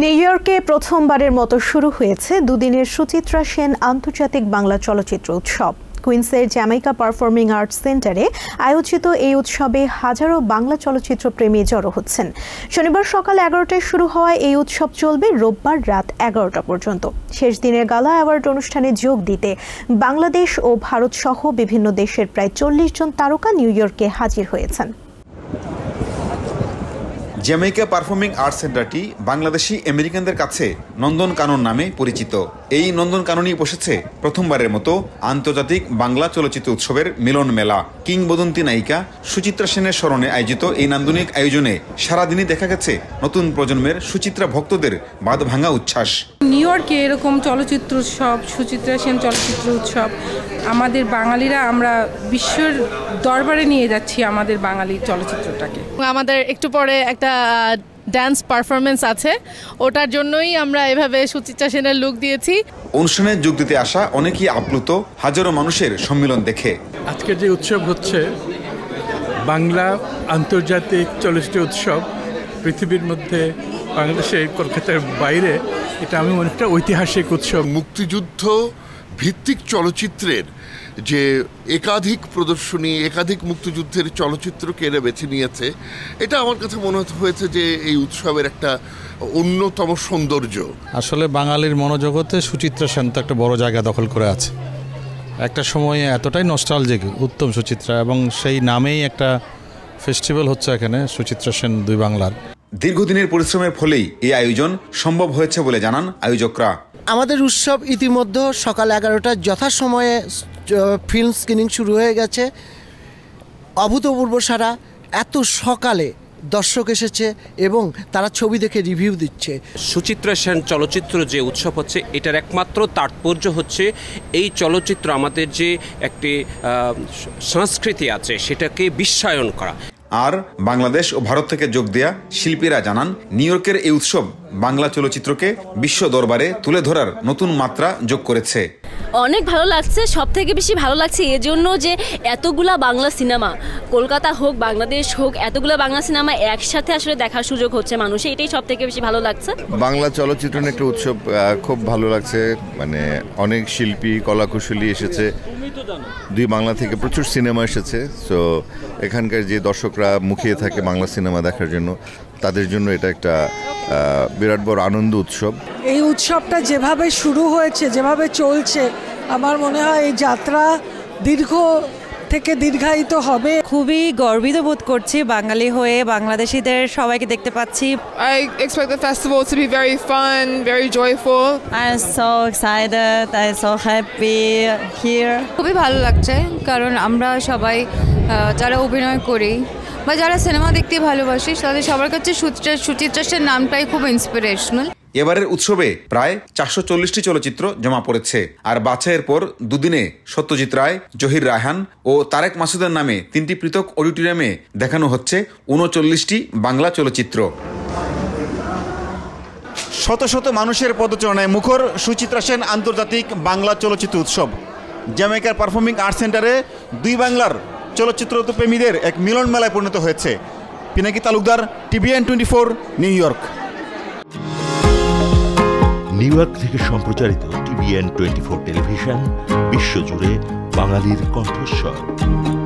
new ইয়র্কে প্রথমবারের মতো শুরু হয়েছে দুদিনের সুচিত্রা সেন আন্তর্জাতিক বাংলা চলচ্চিত্র উৎসব কুইন্সের জ্যামাইকা পারফর্মিং আর্টস সেন্টারে আয়োজিত এই উৎসবে হাজারো বাংলা চলচ্চিত্র প্রেমী জড়ো হচ্ছেন শনিবার সকাল এগারোটায় শুরু হওয়া এই উৎসব চলবে রোববার রাত এগারোটা পর্যন্ত শেষ দিনের গালা অ্যাওয়ার্ড অনুষ্ঠানে যোগ দিতে বাংলাদেশ ও ভারত সহ বিভিন্ন দেশের প্রায় চল্লিশ জন তারকা নিউ ইয়র্কে হাজির হয়েছেন জ্যামাইকা পারফর্মিং আর্টস সেন্টারটি বাংলাদেশি আমেরিকানদের কাছে নন্দন কানন নামে পরিচিত এই নন্দন কাননই বসেছে প্রথমবারের মতো আন্তর্জাতিক বাংলা চলচ্চিত্র উৎসবের মিলন মেলা কিংবদন্তি নায়িকা সুচিত্রা সেনের স্মরণে আয়োজিত এই নান্দনিক আয়োজনে সারাদিনই দেখা গেছে নতুন প্রজন্মের সুচিত্রা ভক্তদের বাদ ভাঙা উচ্ছ্বাস নিউ ইয়র্কে এরকম চলচ্চিত্র উৎসব সুচিত্রা সেন চলচ্চিত্র উৎসব আমাদের বাঙালিরা আমরা বিশ্বের দরবারে নিয়ে যাচ্ছি আমাদের বাঙালি চলচ্চিত্রটাকে আমাদের একটু পরে একটা ড্যান্স পারফরমেন্স আছে ওটার জন্যই আমরা এভাবে সুচিত্রা সেনের লুক দিয়েছি অনুষ্ঠানে যোগ দিতে আসা অনেকেই আপ্লুত হাজারো মানুষের সম্মিলন দেখে আজকের যে উৎসব হচ্ছে বাংলা আন্তর্জাতিক চলচ্চিত্র উৎসব পৃথিবীর মধ্যে বাংলাদেশে কলকাতার বাইরে এটা আমি অনেকটা ঐতিহাসিক উৎসব মুক্তিযুদ্ধ ভিত্তিক চলচ্চিত্রের যে একাধিক প্রদর্শনী একাধিক মুক্তিযুদ্ধের চলচ্চিত্রকে এরা বেছে নিয়েছে এটা আমার কাছে মনে হয়েছে যে এই উৎসবের একটা অন্যতম সৌন্দর্য আসলে বাঙালির মনোজগতে সুচিত্রা সেন তো একটা বড় জায়গা দখল করে আছে একটা সময়ে এতটাই যে উত্তম সুচিত্রা এবং সেই নামেই একটা ফেস্টিভ্যাল হচ্ছে এখানে সুচিত্রা সেন দুই বাংলার দীর্ঘদিনের পরিশ্রমের ফলেই এই আয়োজন সম্ভব হয়েছে বলে জানান আয়োজকরা আমাদের উৎসব ইতিমধ্যে সকাল এগারোটার যথাসময়ে ফিল্ম স্ক্রিনিং শুরু হয়ে গেছে অভূতপূর্ব সারা এত সকালে দর্শক এসেছে এবং তারা ছবি দেখে রিভিউ দিচ্ছে সুচিত্রা সেন চলচ্চিত্র যে উৎসব হচ্ছে এটার একমাত্র তাৎপর্য হচ্ছে এই চলচ্চিত্র আমাদের যে একটি সংস্কৃতি আছে সেটাকে বিশ্বায়ন করা আর বাংলাদেশ ও ভারত থেকে যোগ দেয়া শিল্পীরা জানান নিউ ইয়র্কের এই উৎসব বাংলা চলচ্চিত্রকে বিশ্ব দরবারে তুলে ধরার নতুন মাত্রা যোগ করেছে অনেক ভালো লাগছে সব থেকে বেশি ভালো লাগছে এজন্য যে এতগুলা বাংলা সিনেমা কলকাতা হোক বাংলাদেশ হোক এতগুলা বাংলা সিনেমা একসাথে আসলে দেখার সুযোগ হচ্ছে মানুষে এটাই সব থেকে বেশি ভালো লাগছে বাংলা চলচ্চিত্র একটা উৎসব খুব ভালো লাগছে মানে অনেক শিল্পী কলাকুশলী এসেছে দুই বাংলা থেকে প্রচুর সিনেমা এসেছে সো এখানকার যে দর্শকরা দর্শকরা মুখিয়ে থাকে বাংলা সিনেমা দেখার জন্য তাদের জন্য এটা একটা বিরাট বড় আনন্দ উৎসব এই উৎসবটা যেভাবে শুরু হয়েছে যেভাবে চলছে আমার মনে হয় এই যাত্রা দীর্ঘ থেকে দীর্ঘায়িত হবে খুবই গর্বিত বোধ করছি বাঙালি হয়ে বাংলাদেশিদের সবাইকে দেখতে পাচ্ছি I expect the festival to be very fun very joyful I am so excited I am so happy here খুবই ভালো লাগছে কারণ আমরা সবাই যারা অভিনয় করি বা যারা সিনেমা দেখতে ভালোবাসিস তাদের সবার কাছে সুচিত্রা সেন নামটাই খুব ইন্সপিরেশনাল এবারের উৎসবে প্রায় চারশো চল্লিশটি চলচ্চিত্র জমা পড়েছে আর বাছাইয়ের পর দুদিনে সত্যজিৎ রায় জহির রায়হান ও তারেক মাসুদের নামে তিনটি পৃথক অডিটোরিয়ামে দেখানো হচ্ছে উনচল্লিশটি বাংলা চলচ্চিত্র শত শত মানুষের পদচারণায় মুখর সুচিত্রা সেন আন্তর্জাতিক বাংলা চলচ্চিত্র উৎসব জ্যামাইকার পারফর্মিং আর্টস সেন্টারে দুই বাংলার চলচ্চিত্র প্রেমীদের এক মিলন মেলায় পরিণত হয়েছে Pinaki Talukdar TVN twenty four New York New York থেকে সম্প্রচারিত টিভিএন টোয়েন্টি ফোর টেলিভিশন বিশ্বজুড়ে বাঙালির কণ্ঠস্বর